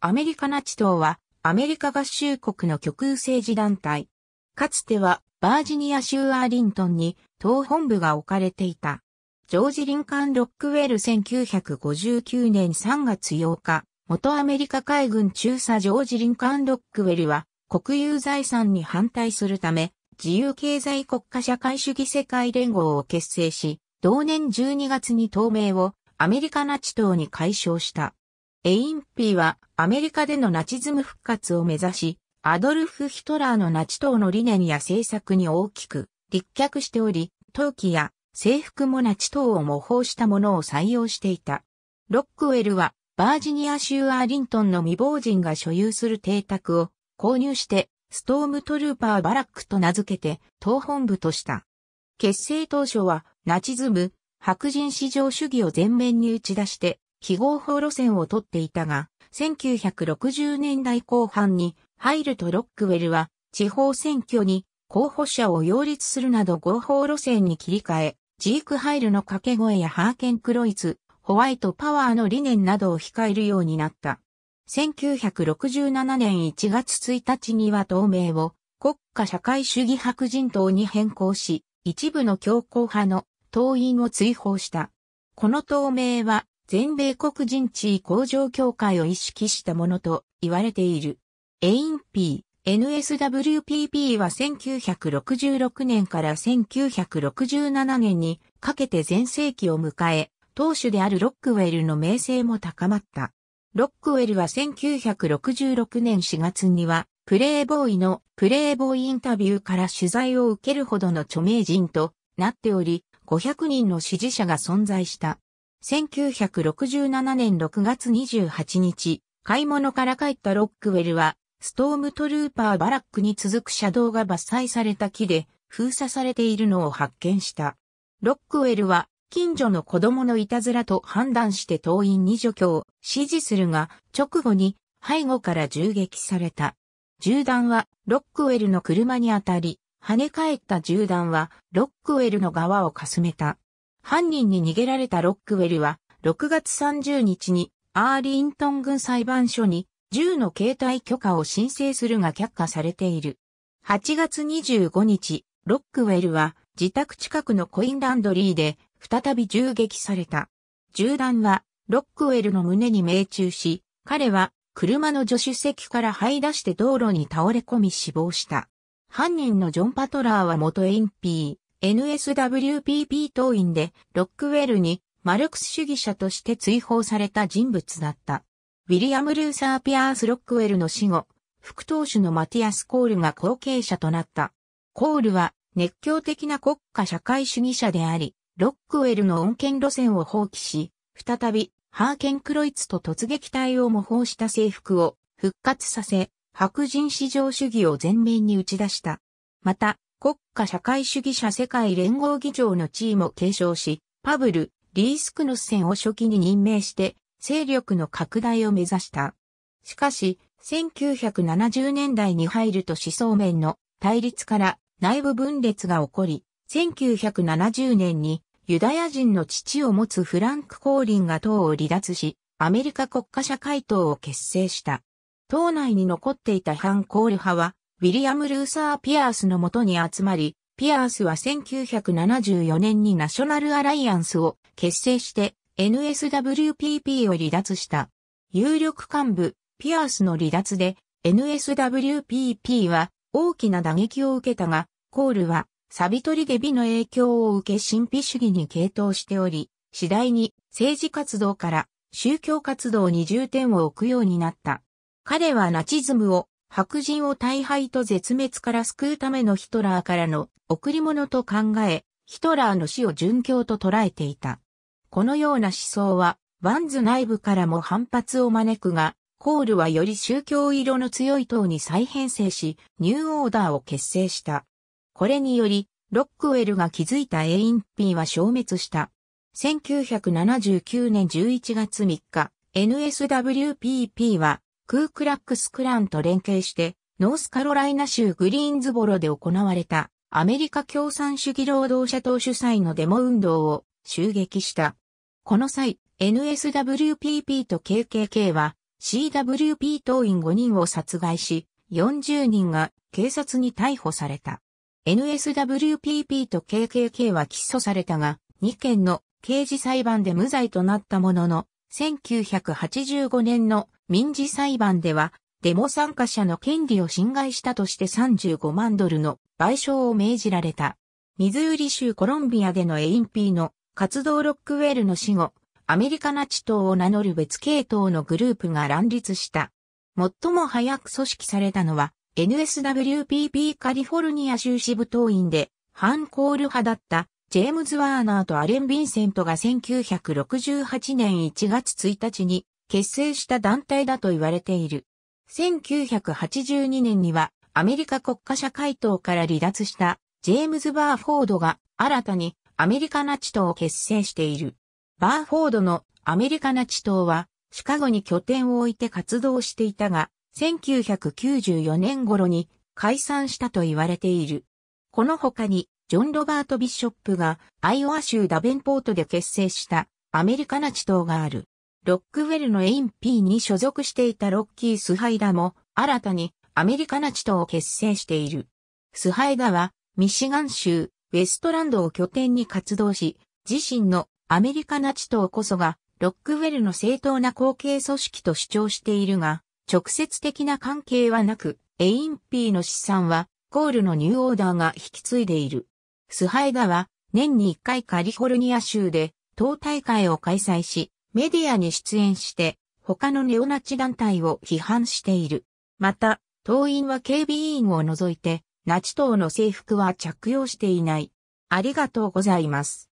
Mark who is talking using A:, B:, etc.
A: アメリカナチ党はアメリカ合衆国の極右政治団体。かつてはバージニア州アーリントンに党本部が置かれていた。ジョージ・リンカン・ロックウェル1959年3月8日、元アメリカ海軍中佐ジョージ・リンカン・ロックウェルは国有財産に反対するため自由経済国家社会主義世界連合を結成し、同年12月に党名をアメリカナチ党に解消した。エインピーはアメリカでのナチズム復活を目指し、アドルフ・ヒトラーのナチ党の理念や政策に大きく立脚しており、陶器や制服もナチ党を模倣したものを採用していた。ロックウェルはバージニア州アーリントンの未亡人が所有する邸宅を購入してストームトルーパーバラックと名付けて党本部とした。結成当初はナチズム、白人至上主義を前面に打ち出して非合法路線をとっていたが、1960年代後半に入るとロックウェルは地方選挙に候補者を擁立するなど合法路線に切り替え、ジークハイルの掛け声やハーケンクロイツ、ホワイトパワーの理念などを控えるようになった。1967年1月1日には同盟を国家社会主義白人党に変更し、一部の強硬派の党員を追放した。この党名は全米黒人地位向上協会を意識したものと言われている。エイン P、NSWPP は1966年から1967年にかけて全盛期を迎え、当主であるロックウェルの名声も高まった。ロックウェルは1966年4月には、プレイボーイのプレイボーイインタビューから取材を受けるほどの著名人となっており、500人の支持者が存在した。1967年6月28日、買い物から帰ったロックウェルは、ストームトルーパーバラックに続く車道が伐採された木で封鎖されているのを発見した。ロックウェルは近所の子供のいたずらと判断して党員に除去を指示するが、直後に背後から銃撃された。銃弾はロックウェルの車に当たり、跳ね返った銃弾はロックウェルの側をかすめた。犯人に逃げられたロックウェルは、6月30日にアーリントン軍裁判所に銃の携帯許可を申請するが却下されている。8月25日、ロックウェルは自宅近くのコインランドリーで再び銃撃された。銃弾はロックウェルの胸に命中し、彼は車の助手席から這い出して道路に倒れ込み死亡した。犯人のジョン・パトラーは元ンピー。NSWPP 党員でロックウェルにマルクス主義者として追放された人物だった。ウィリアム・ルーサー・ピアース・ロックウェルの死後、副党首のマティアス・コールが後継者となった。コールは熱狂的な国家社会主義者であり、ロックウェルの恩恵路線を放棄し、再びハーケン・クロイツと突撃隊を模倣した制服を復活させ、白人至上主義を前面に打ち出した。また、国家社会主義者世界連合議長の地位も継承し、パブル・リースクノッセンを初期に任命して、勢力の拡大を目指した。しかし、1970年代に入ると思想面の対立から内部分裂が起こり、1970年にユダヤ人の父を持つフランク・コーリンが党を離脱し、アメリカ国家社会党を結成した。党内に残っていた反コール派は、ウィリアム・ルーサー・ピアースのもとに集まり、ピアースは1974年にナショナルアライアンスを結成して NSWPP を離脱した。有力幹部、ピアースの離脱で NSWPP は大きな打撃を受けたが、コールはサビトリデビの影響を受け神秘主義に傾倒しており、次第に政治活動から宗教活動に重点を置くようになった。彼はナチズムを白人を大敗と絶滅から救うためのヒトラーからの贈り物と考え、ヒトラーの死を殉教と捉えていた。このような思想は、バンズ内部からも反発を招くが、コールはより宗教色の強い党に再編成し、ニューオーダーを結成した。これにより、ロックウェルが築いたエインピーは消滅した。1979年11月3日、NSWPP はクークラックスクランと連携して、ノースカロライナ州グリーンズボロで行われたアメリカ共産主義労働者党主催のデモ運動を襲撃した。この際、NSWPP と KKK は CWP 党員5人を殺害し、40人が警察に逮捕された。NSWPP と KKK は起訴されたが、2件の刑事裁判で無罪となったものの、1985年の民事裁判では、デモ参加者の権利を侵害したとして35万ドルの賠償を命じられた。ミズーリ州コロンビアでのエインピーの活動ロックウェルの死後、アメリカナチ党を名乗る別系統のグループが乱立した。最も早く組織されたのは NSWPP カリフォルニア州支部党員で反コール派だったジェームズ・ワーナーとアレン・ヴィンセントが1968年1月1日に結成した団体だと言われている。1982年にはアメリカ国家社会党から離脱したジェームズ・バーフォードが新たにアメリカナチ党を結成している。バーフォードのアメリカナチ党はシカゴに拠点を置いて活動していたが、1994年頃に解散したと言われている。この他にジョン・ロバート・ビショップがアイオワ州ダベンポートで結成したアメリカナチ党がある。ロックウェルのエインピーに所属していたロッキー・スハイダも、新たにアメリカナチトを結成している。スハイダは、ミシガン州、ウェストランドを拠点に活動し、自身のアメリカナチトこそが、ロックウェルの正当な後継組織と主張しているが、直接的な関係はなく、エインピーの資産は、コールのニューオーダーが引き継いでいる。スハイダは、年に1回カリフォルニア州で、党大会を開催し、メディアに出演して、他のネオナチ団体を批判している。また、党員は警備委員を除いて、ナチ党の制服は着用していない。ありがとうございます。